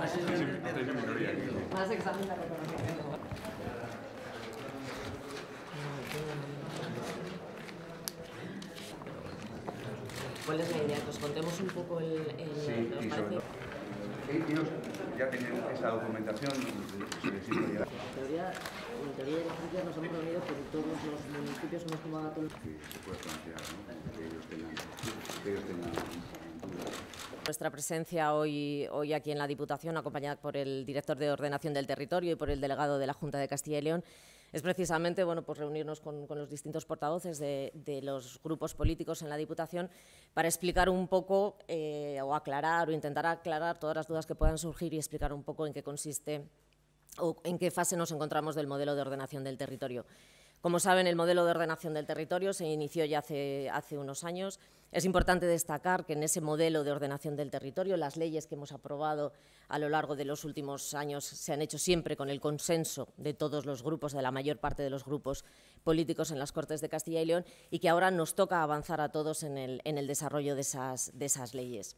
Más examen de reconocimiento. ¿Cuál es la idea? Que os contemos un poco el... el sí, y sobre ellos ya tienen esa documentación En teoría, en teoría de la nos hemos reunido por todos los municipios, hemos tomado todo... Sí, se puede plantear, ¿no? Que ellos tengan... Que ellos tengan nuestra presencia hoy, aquí en la Diputación, acompañada por el director de Ordenación del Territorio y por el delegado de la Junta de Castilla y León, es precisamente bueno, pues reunirnos con, los distintos portavoces de, los grupos políticos en la Diputación para explicar un poco eh, o aclarar o intentar aclarar todas las dudas que puedan surgir y explicar un poco en qué consiste o en qué fase nos encontramos del modelo de ordenación del territorio. Como saben, el modelo de ordenación del territorio se inició ya hace, unos años. Es importante destacar que en ese modelo de ordenación del territorio, las leyes que hemos aprobado a lo largo de los últimos años se han hecho siempre con el consenso de todos los grupos, de la mayor parte de los grupos políticos en las Cortes de Castilla y León, y que ahora nos toca avanzar a todos en el, desarrollo de esas, leyes.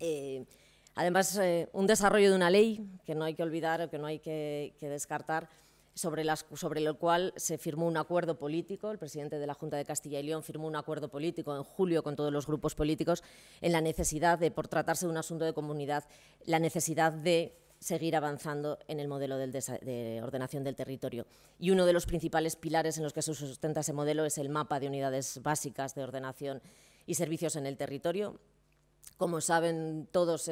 Eh, además, eh, un desarrollo de una ley que no hay que olvidar o que no hay que descartar sobre, el cual se firmó un acuerdo político, el presidente de la Junta de Castilla y León firmó un acuerdo político en julio con todos los grupos políticos en la necesidad de, por tratarse de un asunto de comunidad, la necesidad de seguir avanzando en el modelo de ordenación del territorio. Y uno de los principales pilares en los que se sustenta ese modelo es el mapa de unidades básicas de ordenación y servicios en el territorio, como saben todos,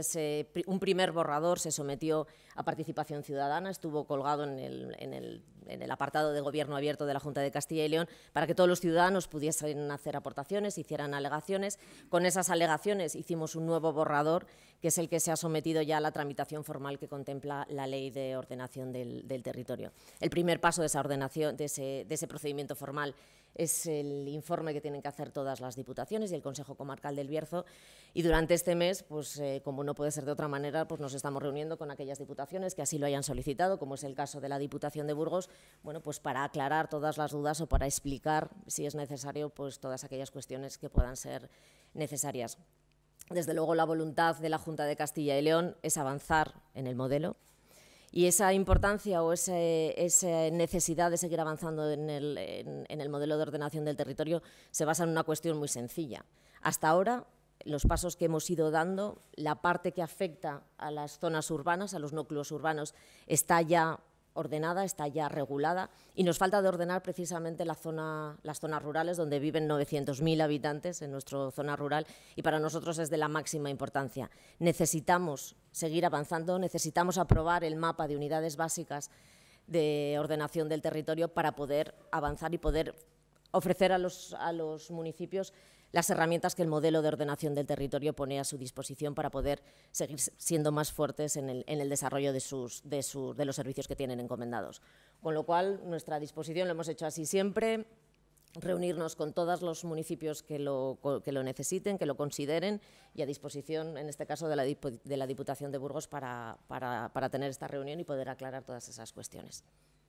un primer borrador se sometió a participación ciudadana, estuvo colgado en el, apartado de gobierno abierto de la Junta de Castilla y León para que todos los ciudadanos pudiesen hacer aportaciones, hicieran alegaciones. Con esas alegaciones hicimos un nuevo borrador, que es el que se ha sometido ya a la tramitación formal que contempla la Ley de Ordenación del, Territorio. El primer paso de, esa ordenación, de ese procedimiento formal es el informe que tienen que hacer todas las diputaciones y el Consejo Comarcal del Bierzo. Y durante este mes, pues, eh, como no puede ser de otra manera, pues nos estamos reuniendo con aquellas diputaciones que así lo hayan solicitado, como es el caso de la Diputación de Burgos, pues para aclarar todas las dudas o para explicar, si es necesario, pues, todas aquellas cuestiones que puedan ser necesarias. Desde luego, la voluntad de la Junta de Castilla y León es avanzar en el modelo, y esa importancia o esa necesidad de seguir avanzando en el, en el modelo de ordenación del territorio se basa en una cuestión muy sencilla. Hasta ahora, los pasos que hemos ido dando, la parte que afecta a las zonas urbanas, a los núcleos urbanos, está ya ordenada, está ya regulada y nos falta de ordenar precisamente la zona, las zonas rurales donde viven 900.000 habitantes en nuestra zona rural y para nosotros es de la máxima importancia. Necesitamos seguir avanzando, necesitamos aprobar el mapa de unidades básicas de ordenación del territorio para poder avanzar y poder ofrecer a los, municipios las herramientas que el modelo de ordenación del territorio pone a su disposición para poder seguir siendo más fuertes en el, desarrollo de, los servicios que tienen encomendados. Con lo cual, nuestra disposición lo hemos hecho así siempre, reunirnos con todos los municipios que lo, necesiten, que lo consideren y a disposición, en este caso, de la, Diputación de Burgos para tener esta reunión y poder aclarar todas esas cuestiones.